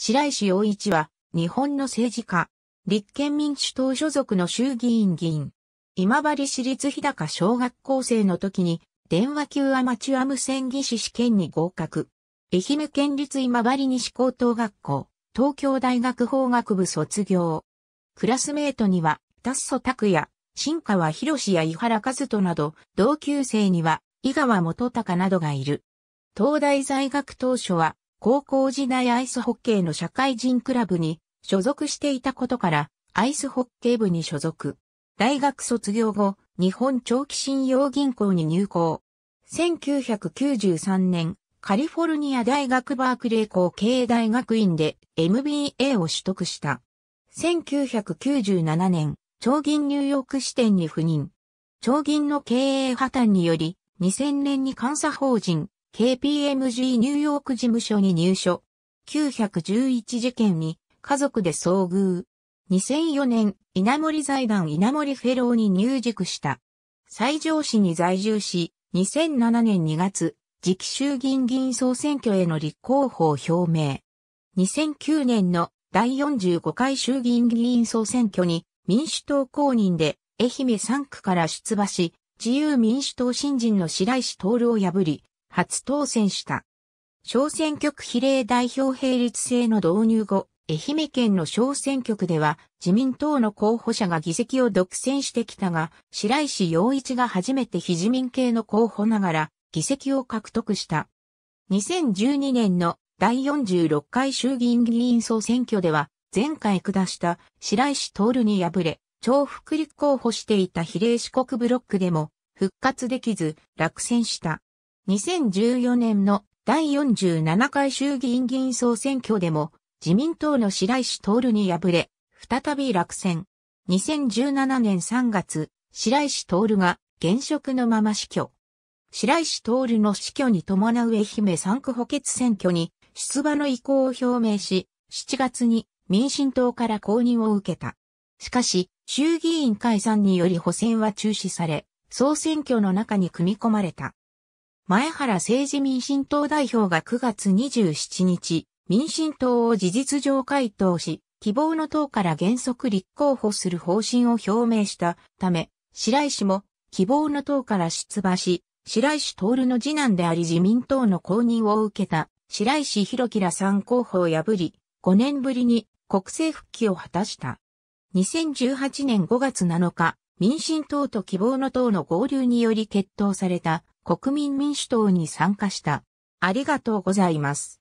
白石洋一は、日本の政治家、立憲民主党所属の衆議院議員、今治市立日高小学校生の時に、電話級アマチュア無線技師試験に合格。愛媛県立今治西高等学校、東京大学法学部卒業。クラスメートには、達祖拓也、新川博士や井原和人など、同級生には、井川元隆などがいる。東大在学当初は、高校時代アイスホッケーの社会人クラブに所属していたことから、アイスホッケー部に所属。大学卒業後、日本長期信用銀行に入行。1993年、カリフォルニア大学バークレー校経営大学院で MBA を取得した。1997年、長銀ニューヨーク支店に赴任。長銀の経営破綻により、2000年に監査法人、KPMG ニューヨーク事務所に入所。911事件に家族で遭遇。2004年、稲森財団稲森フェローに入塾した。西条市に在住し、2007年2月、次期衆議院議員総選挙への立候補を表明。2009年の第45回衆議院議員総選挙に民主党公認で愛媛3区から出馬し、自由民主党新人の白石徹を破り、初当選した。小選挙区比例代表並立制の導入後、愛媛県の小選挙区では自民党の候補者が議席を独占してきたが、白石洋一が初めて非自民系の候補ながら議席を獲得した。2012年の第46回衆議院議員総選挙では、前回下した白石徹に敗れ、重複立候補していた比例四国ブロックでも復活できず落選した。2014年の第47回衆議院議員総選挙でも自民党の白石徹に敗れ、再び落選。2017年3月、白石徹が現職のまま死去。白石徹の死去に伴う愛媛3区補欠選挙に出馬の意向を表明し、7月に民進党から公認を受けた。しかし、衆議院解散により補選は中止され、総選挙の中に組み込まれた。前原政治民進党代表が9月27日、民進党を事実上回答し、希望の党から原則立候補する方針を表明したため、白石も希望の党から出馬し、白石徹の次男であり自民党の公認を受けた白石博樹ら3候補を破り、5年ぶりに国政復帰を果たした。2018年5月7日、民進党と希望の党の合流により決闘された国民民主党に参加した。ありがとうございます。